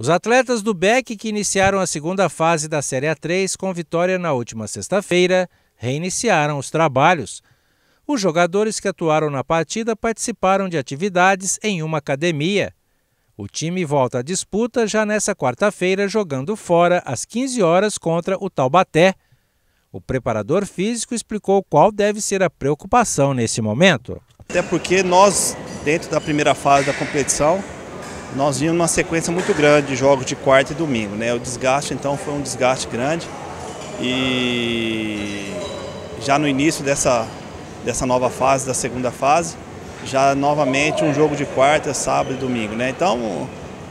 Os atletas do BEC que iniciaram a segunda fase da Série A3 com vitória na última sexta-feira reiniciaram os trabalhos. Os jogadores que atuaram na partida participaram de atividades em uma academia. O time volta à disputa já nessa quarta-feira, jogando fora às 15 horas contra o Taubaté. O preparador físico explicou qual deve ser a preocupação nesse momento. Até porque nós, dentro da primeira fase da competição, nós vimos uma sequência muito grande de jogos de quarta e domingo. Né? O desgaste, então, foi um desgaste grande. E já no início dessa, dessa nova fase, da segunda fase, já novamente um jogo de quarta, sábado e domingo. Né? Então,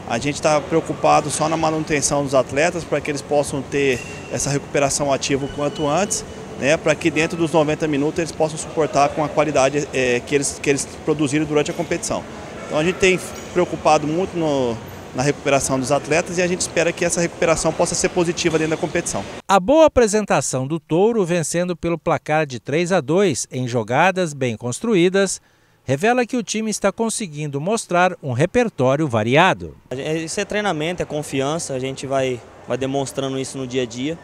a gente está preocupado só na manutenção dos atletas para que eles possam ter essa recuperação ativa o quanto antes, né? para que dentro dos 90 minutos eles possam suportar com a qualidade é, que, eles, que eles produziram durante a competição. Então, a gente tem preocupado muito no, na recuperação dos atletas e a gente espera que essa recuperação possa ser positiva dentro da competição. A boa apresentação do Touro vencendo pelo placar de 3 a 2 em jogadas bem construídas revela que o time está conseguindo mostrar um repertório variado. Isso é treinamento, é confiança, a gente vai, vai demonstrando isso no dia a dia.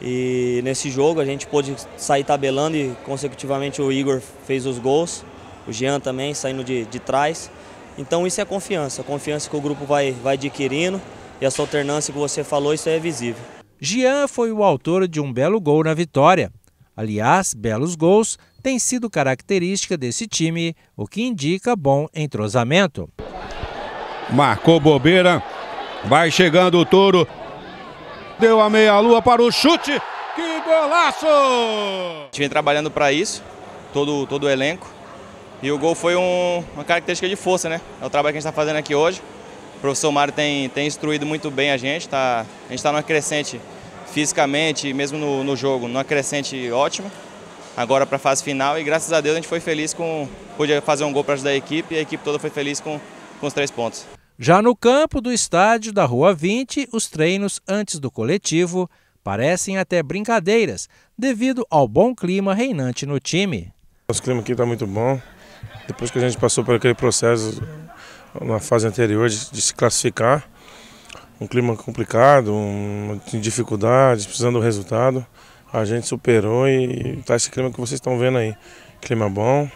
E nesse jogo a gente pôde sair tabelando e consecutivamente o Igor fez os gols, o Jean também saindo de, de trás. Então isso é confiança, confiança que o grupo vai, vai adquirindo e essa alternância que você falou, isso é visível. Jean foi o autor de um belo gol na vitória. Aliás, belos gols têm sido característica desse time, o que indica bom entrosamento. Marcou bobeira, vai chegando o touro, deu a meia-lua para o chute, que golaço! A gente vem trabalhando para isso, todo, todo o elenco. E o gol foi um, uma característica de força, né? É o trabalho que a gente está fazendo aqui hoje. O professor Mário tem, tem instruído muito bem a gente. Tá, a gente está numa crescente fisicamente, mesmo no, no jogo, numa crescente ótima. Agora para a fase final e graças a Deus a gente foi feliz com. podia fazer um gol para ajudar a equipe e a equipe toda foi feliz com, com os três pontos. Já no campo do estádio da Rua 20, os treinos antes do coletivo parecem até brincadeiras, devido ao bom clima reinante no time. Nosso clima aqui está muito bom. Depois que a gente passou por aquele processo na fase anterior de, de se classificar, um clima complicado, um, dificuldades, precisando do resultado, a gente superou e está esse clima que vocês estão vendo aí. Clima bom,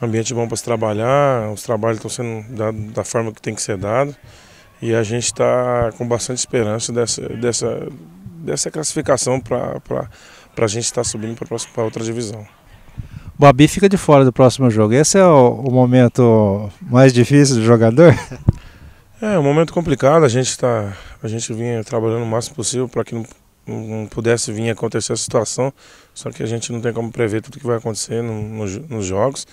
ambiente bom para se trabalhar, os trabalhos estão sendo dados da forma que tem que ser dado e a gente está com bastante esperança dessa, dessa, dessa classificação para a gente estar tá subindo para outra divisão. Babi fica de fora do próximo jogo. Esse é o, o momento mais difícil do jogador? É um momento complicado. A gente tá, a gente vinha trabalhando o máximo possível para que não, não, pudesse vir acontecer a situação. Só que a gente não tem como prever tudo o que vai acontecer no, no, nos jogos.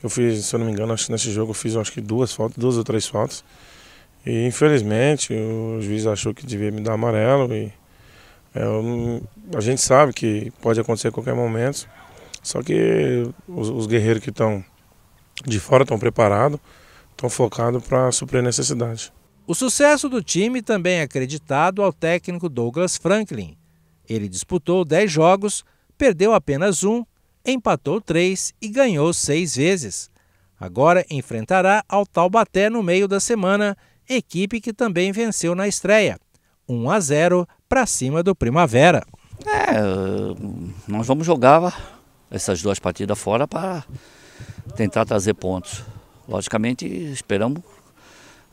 Eu fiz, se eu não me engano, acho, nesse jogo eu fiz acho que duas faltas, duas ou três faltas. E infelizmente o juiz achou que devia me dar amarelo e é, eu, a gente sabe que pode acontecer a qualquer momento. Só que os, os guerreiros que estão de fora estão preparados, estão focados para suprir a necessidade. O sucesso do time também é acreditado ao técnico Douglas Franklin. Ele disputou 10 jogos, perdeu apenas um, empatou 3 e ganhou 6 vezes. Agora enfrentará ao Taubaté no meio da semana, equipe que também venceu na estreia. 1 a 0 para cima do Primavera. É, nós vamos jogar essas duas partidas fora para tentar trazer pontos. Logicamente, esperamos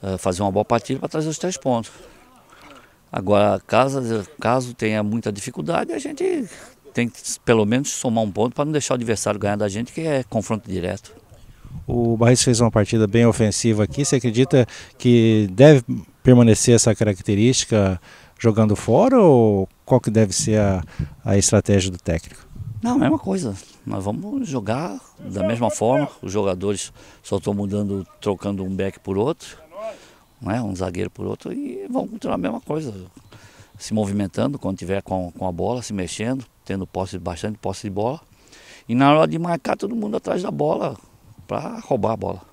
eh, fazer uma boa partida para trazer os três pontos. Agora, caso, caso tenha muita dificuldade, a gente tem que pelo menos somar um ponto para não deixar o adversário ganhar da gente, que é confronto direto. O Barris fez uma partida bem ofensiva aqui. Você acredita que deve permanecer essa característica jogando fora ou qual que deve ser a, a estratégia do técnico? Não, a mesma coisa. Nós vamos jogar da mesma forma. Os jogadores só estão mudando, trocando um back por outro, né? um zagueiro por outro, e vão continuar a mesma coisa. Se movimentando quando tiver com, com a bola, se mexendo, tendo posse, bastante posse de bola. E na hora de marcar, todo mundo atrás da bola para roubar a bola.